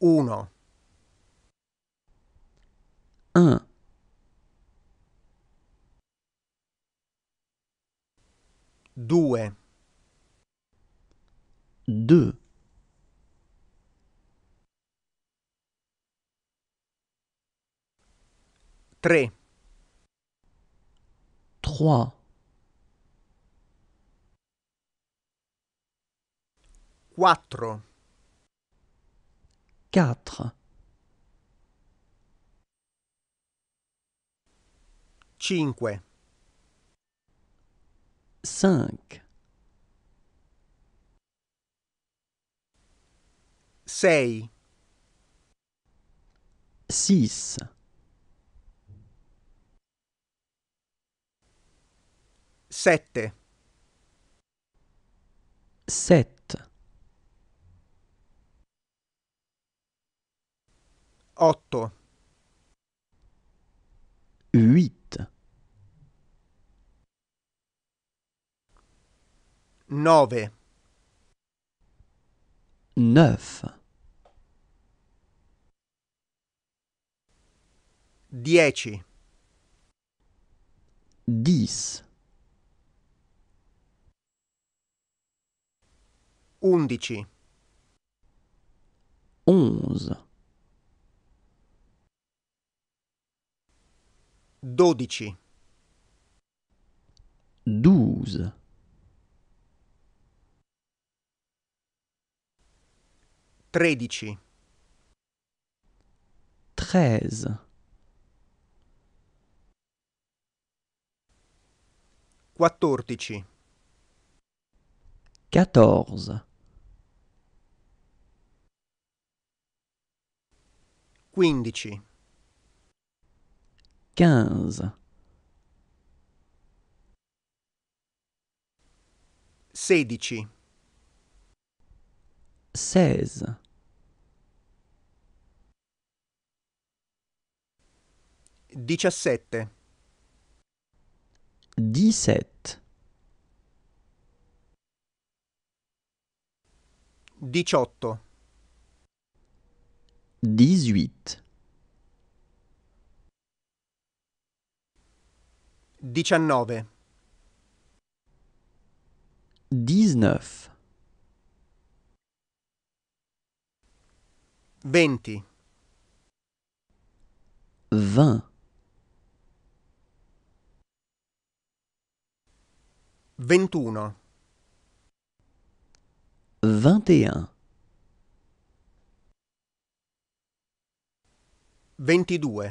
1 1 2 2 3 3 4 Quatre. Cinque. Cinq. Sei. Six. Sette. Sette. 8 8 9 9 10 10 11 11 dodici 12 tredici 13 quattordici 14 quindici quinze. Sedici. Seize. Diciassette. Diciassette. Diciotto. Dix-huit. 19 19 20 20 21 21 22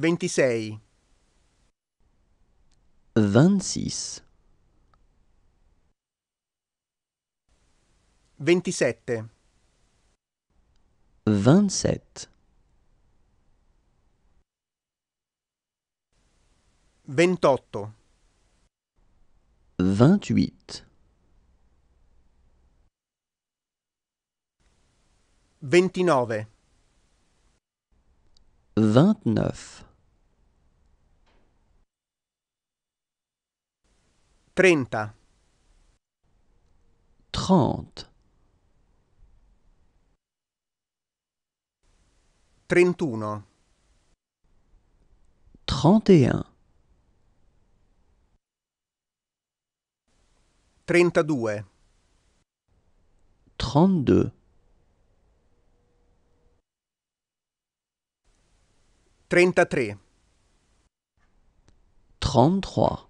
26 26 27 27 28 28 29 29 30 30 31 31 32 32 33 33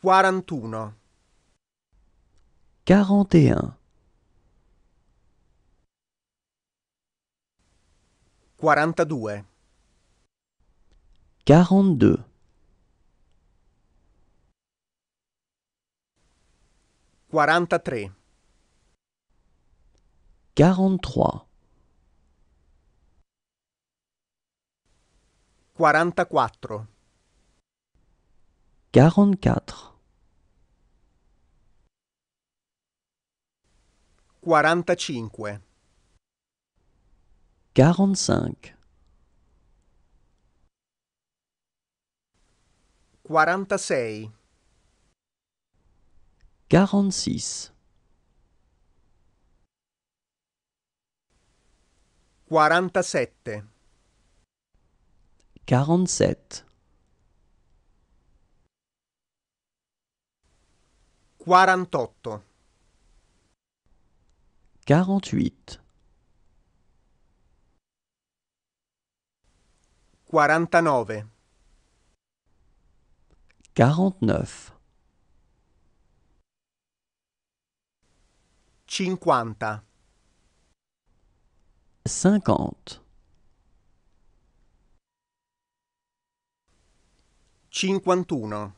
41 41 42 42 43 43 44 quarante-quatre 45 quarantacinque 46 quarantasei 46 quarantasette 47 48 48 49 49 50 50 51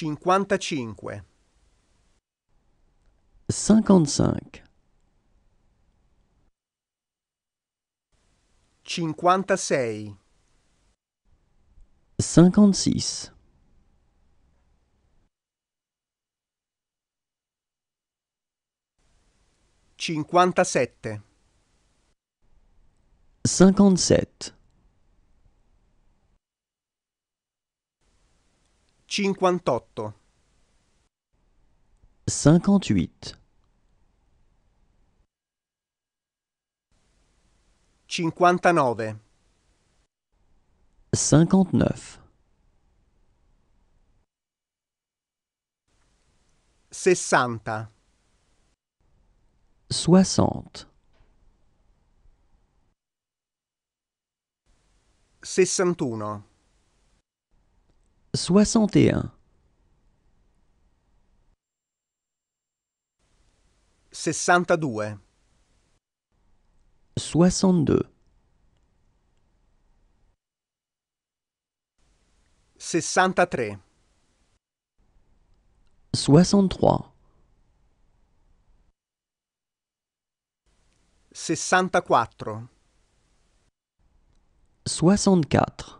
55 55 56 56 57 57 Cinquantotto. Cinquantotto. Cinquantanove. Cinquantanove. Sessanta. Soixante. Sessantuno. 61 62 62 63 63 64 64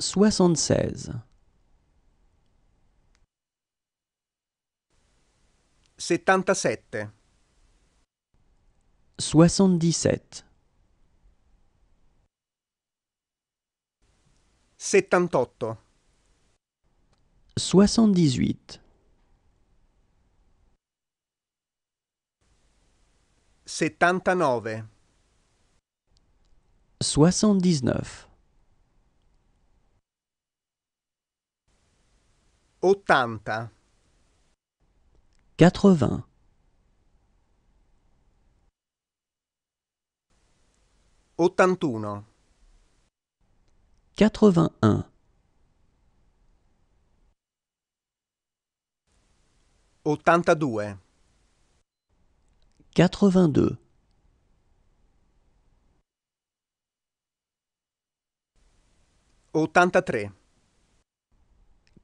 76 77 77 78 78 79 79 Ottanta. Quatre-vingts. Ottantuno. Quatre-vingt-un. Ottantadue. Quatre-vingt-deux. Ottantatré.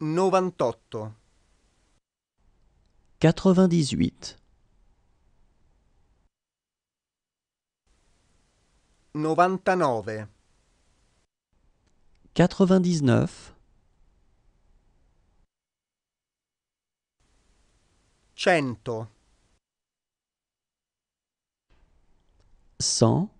98 98 99 99 100 100